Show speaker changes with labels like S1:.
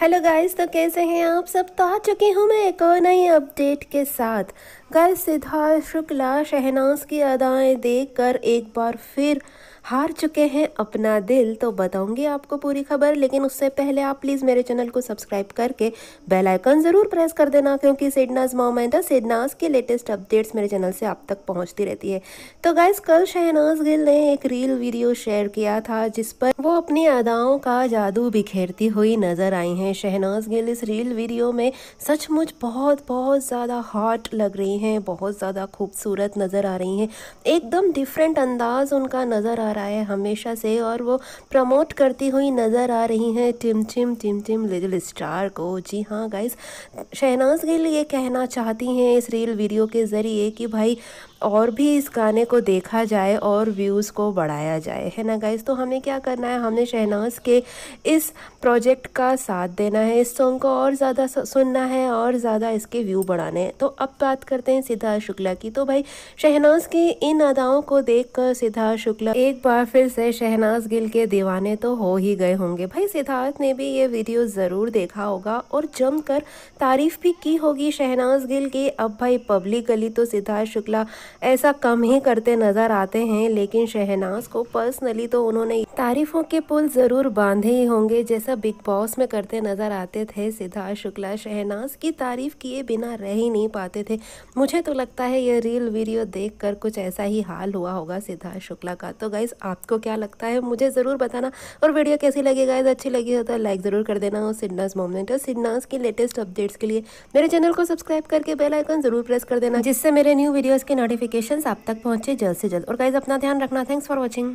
S1: hello guys तो कैसे हैं आप सब तो आ चुके हूँ मैं एक और नई अपडेट के साथ गए सिद्धार्थ शुक्ला शहनाज की अदाएं देखकर एक बार फिर हार चुके हैं अपना दिल तो बताऊंगी आपको पूरी खबर लेकिन उससे पहले आप प्लीज़ मेरे चैनल को सब्सक्राइब करके बेल आइकन ज़रूर प्रेस कर देना क्योंकि सिडनाज मोमेंटा सिडनाज के लेटेस्ट अपडेट्स मेरे चैनल से आप तक पहुंचती रहती है तो गाइज कल शहनाज गिल ने एक रील वीडियो शेयर किया था जिस पर वो अपनी अदाओं का जादू बिखेरती हुई नजर आई हैं शहनाज गिल इस रील वीडियो में सचमुच बहुत बहुत ज़्यादा हॉट लग रही रही हैं बहुत ज़्यादा खूबसूरत नज़र आ रही हैं एकदम डिफरेंट अंदाज़ उनका नज़र आ रहा है हमेशा से और वो प्रमोट करती हुई नज़र आ रही हैं टिम टिम टिम टिम लिटिल स्टार को जी हाँ गाइस शहनाज गिल ये कहना चाहती हैं इस रील वीडियो के ज़रिए कि भाई और भी इस गाने को देखा जाए और व्यूज़ को बढ़ाया जाए है ना गाइज तो हमें क्या करना है हमने शहनाज के इस प्रोजेक्ट का साथ देना है इस सॉन्ग को और ज़्यादा सुनना है और ज़्यादा इसके व्यू बढ़ाने हैं तो अब बात करते हैं सिद्धार्थ शुक्ला की तो भाई शहनाज के इन अदाओं को देख कर सिद्धार्थ शुक्ला एक बार फिर से शहनाज गिल के दीवाने तो हो ही गए होंगे भाई सिद्धार्थ ने भी ये वीडियो ज़रूर देखा होगा और जमकर तारीफ़ भी की होगी शहनाज गिल की अब भाई पब्लिकली तो सिद्धार्थ शुक्ला ऐसा कम ही करते नजर आते हैं लेकिन शहनाज को पर्सनली तो उन्होंने तारीफों के पुल जरूर बांधे ही होंगे जैसा बिग बॉस में करते नजर आते थे सिद्धार्थ शुक्ला शहनाज की तारीफ किए बिना रह ही नहीं पाते थे मुझे तो लगता है ये रील वीडियो कर कुछ ऐसा ही हाल हुआ होगा सिद्धार्थ शुक्ला का तो गाइज आपको क्या लगता है मुझे ज़रूर बताना और वीडियो कैसी लगी गाइज अच्छी लगी हो तो लाइक ज़रूर कर देना और सिडनाज मोमेंट और सिडनाज की लेटेस्ट अपडेट्स के लिए मेरे चैनल को सब्सक्राइब करके बेल आइकन ज़रूर प्रेस कर देना जिससे मेरे न्यू वीडियोज़ के नोटिफिक नोटिफिकेशंस आप तक पहुंचे जल्द से जल्द और गाइज अपना ध्यान रखना थैंक्स फॉर वॉचिंग